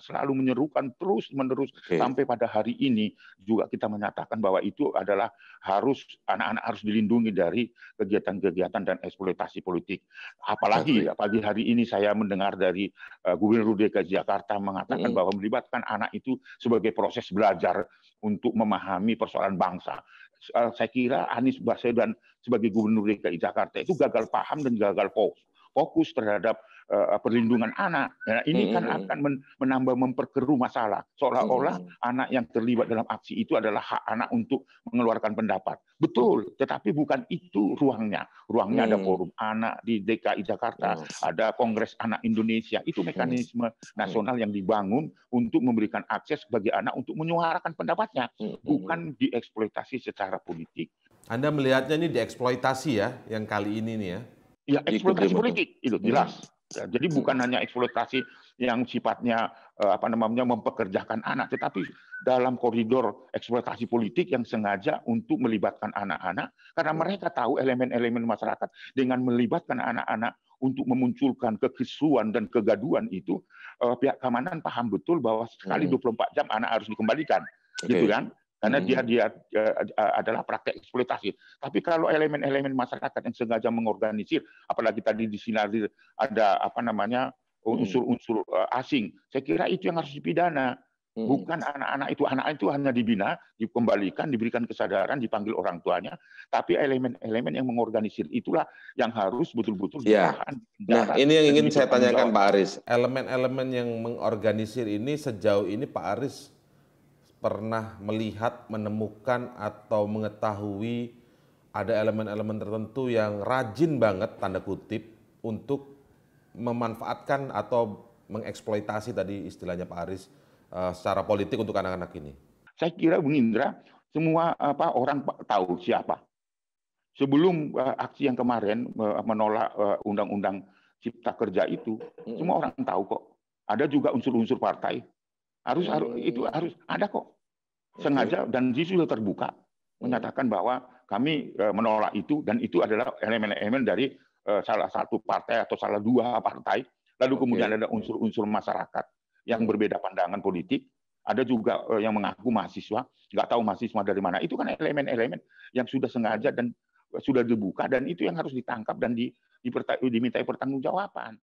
selalu menyerukan terus menerus okay. sampai pada hari ini juga kita menyatakan bahwa itu adalah harus anak-anak harus dilindungi dari kegiatan-kegiatan dan eksploitasi politik. Apalagi okay. pagi hari ini saya mendengar dari uh, Gubernur DKI Jakarta mengatakan mm bahwa melibatkan anak itu sebagai proses belajar untuk memahami persoalan bangsa eh, saya kira Anies Baswedan sebagai Gubernur DKI Jakarta itu gagal paham dan gagal fokus fokus terhadap uh, perlindungan anak. Nah, ini kan akan men menambah memperkeruh masalah. Seolah-olah anak yang terlibat dalam aksi itu adalah hak anak untuk mengeluarkan pendapat. Betul, tetapi bukan itu ruangnya. Ruangnya ada mm. forum anak di DKI Jakarta, ada Kongres Anak Indonesia. Itu mekanisme mm. nasional yang dibangun untuk memberikan akses bagi anak untuk menyuarakan pendapatnya, bukan dieksploitasi secara politik. Anda melihatnya ini dieksploitasi ya yang kali ini nih ya? ya gitu, eksploitasi politik itu hmm. jelas. Ya, jadi hmm. bukan hanya eksploitasi yang sifatnya eh, apa namanya mempekerjakan anak, tetapi dalam koridor eksploitasi politik yang sengaja untuk melibatkan anak-anak karena hmm. mereka tahu elemen-elemen masyarakat dengan melibatkan anak-anak untuk memunculkan kekisuan dan kegaduan itu eh, pihak keamanan paham betul bahwa sekali 24 jam anak harus dikembalikan okay. gitu kan karena hmm. dia dia adalah praktek eksploitasi. Tapi kalau elemen-elemen masyarakat yang sengaja mengorganisir, apalagi tadi di sinar ada apa namanya hmm. unsur-unsur eh, asing, saya kira itu yang harus dipidana. Hmm. Bukan anak-anak itu, anak itu hanya dibina, dikembalikan, diberikan kesadaran, dipanggil orang tuanya, tapi elemen-elemen yang mengorganisir itulah yang harus betul-betul ya. Nah, ini yang ingin saya tanyakan Pak Aris. Elemen-elemen yang mengorganisir ini sejauh ini Pak Aris pernah melihat, menemukan atau mengetahui ada elemen-elemen tertentu yang rajin banget tanda kutip untuk memanfaatkan atau mengeksploitasi tadi istilahnya Pak Aris eh, secara politik untuk anak-anak ini? Saya kira Bung Indra semua apa orang tahu siapa. Sebelum eh, aksi yang kemarin eh, menolak undang-undang Cipta Kerja itu, semua orang tahu kok. Ada juga unsur-unsur partai harus harus itu harus ada kok sengaja dan sudah terbuka menyatakan bahwa kami e, menolak itu dan itu adalah elemen-elemen dari e, salah satu partai atau salah dua partai. Lalu kemudian ada unsur-unsur masyarakat yang berbeda pandangan politik. Ada juga e, yang mengaku mahasiswa, nggak tahu mahasiswa dari mana. Itu kan elemen-elemen yang sudah sengaja dan sudah dibuka dan itu yang harus ditangkap dan di, dimintai pertanggungjawaban.